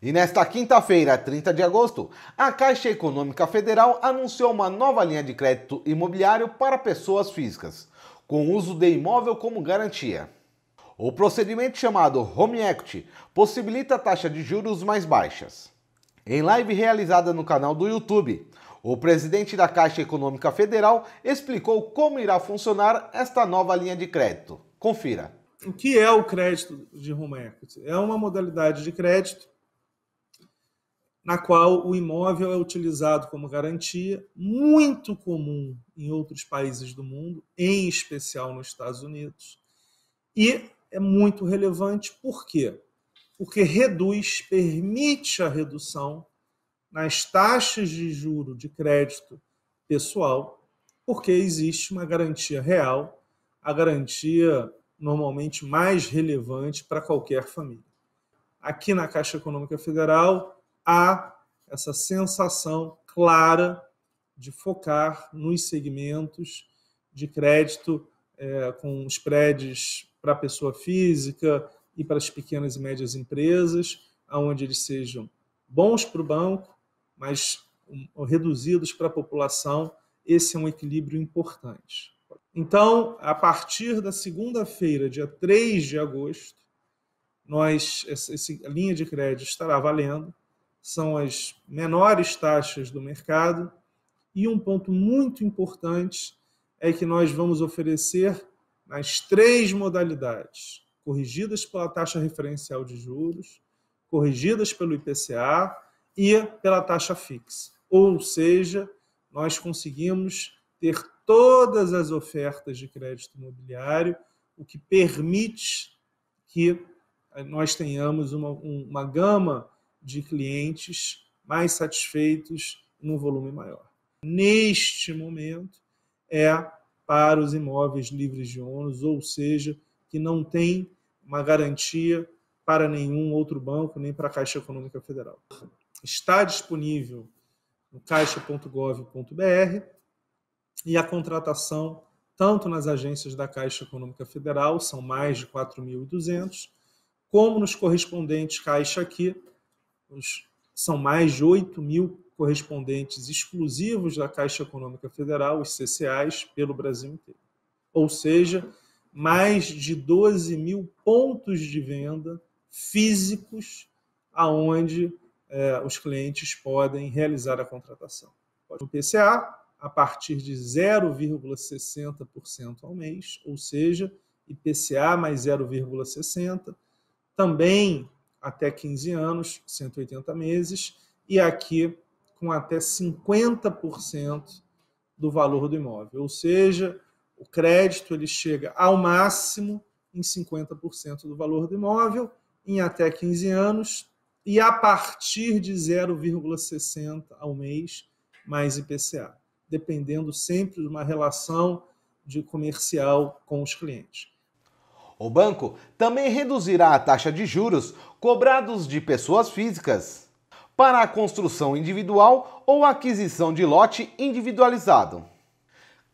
E nesta quinta-feira, 30 de agosto, a Caixa Econômica Federal anunciou uma nova linha de crédito imobiliário para pessoas físicas, com uso de imóvel como garantia. O procedimento chamado Home Equity possibilita taxas de juros mais baixas. Em live realizada no canal do YouTube, o presidente da Caixa Econômica Federal explicou como irá funcionar esta nova linha de crédito. Confira o que é o crédito de home equity? É uma modalidade de crédito na qual o imóvel é utilizado como garantia, muito comum em outros países do mundo, em especial nos Estados Unidos. E é muito relevante por quê? Porque reduz, permite a redução nas taxas de juro de crédito pessoal, porque existe uma garantia real, a garantia normalmente mais relevante para qualquer família. Aqui na Caixa Econômica Federal há essa sensação clara de focar nos segmentos de crédito é, com spreads para a pessoa física e para as pequenas e médias empresas, aonde eles sejam bons para o banco, mas reduzidos para a população. Esse é um equilíbrio importante. Então, a partir da segunda-feira, dia 3 de agosto, nós essa, essa linha de crédito estará valendo, são as menores taxas do mercado, e um ponto muito importante é que nós vamos oferecer nas três modalidades, corrigidas pela taxa referencial de juros, corrigidas pelo IPCA e pela taxa fixa. Ou seja, nós conseguimos ter todas as ofertas de crédito imobiliário, o que permite que nós tenhamos uma, uma gama de clientes mais satisfeitos num volume maior. Neste momento, é para os imóveis livres de ônus, ou seja, que não tem uma garantia para nenhum outro banco, nem para a Caixa Econômica Federal. Está disponível no caixa.gov.br e a contratação, tanto nas agências da Caixa Econômica Federal, são mais de 4.200, como nos correspondentes Caixa aqui, são mais de 8 mil correspondentes exclusivos da Caixa Econômica Federal, os CCAs, pelo Brasil inteiro. Ou seja, mais de 12 mil pontos de venda físicos aonde eh, os clientes podem realizar a contratação. Pode o PCA, a partir de 0,60% ao mês, ou seja, IPCA mais 0,60%, também até 15 anos, 180 meses, e aqui com até 50% do valor do imóvel. Ou seja, o crédito ele chega ao máximo em 50% do valor do imóvel em até 15 anos e a partir de 0,60 ao mês mais IPCA dependendo sempre de uma relação de comercial com os clientes. O banco também reduzirá a taxa de juros cobrados de pessoas físicas para a construção individual ou aquisição de lote individualizado.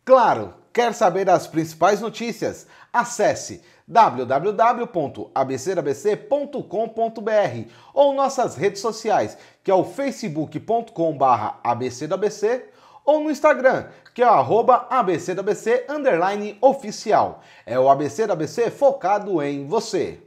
Claro, quer saber as principais notícias? Acesse www.abcdabc.com.br ou nossas redes sociais, que é o facebook.com/abcdabc ou no Instagram, que é o arroba abcdabc underline oficial. É o ABC da ABC focado em você.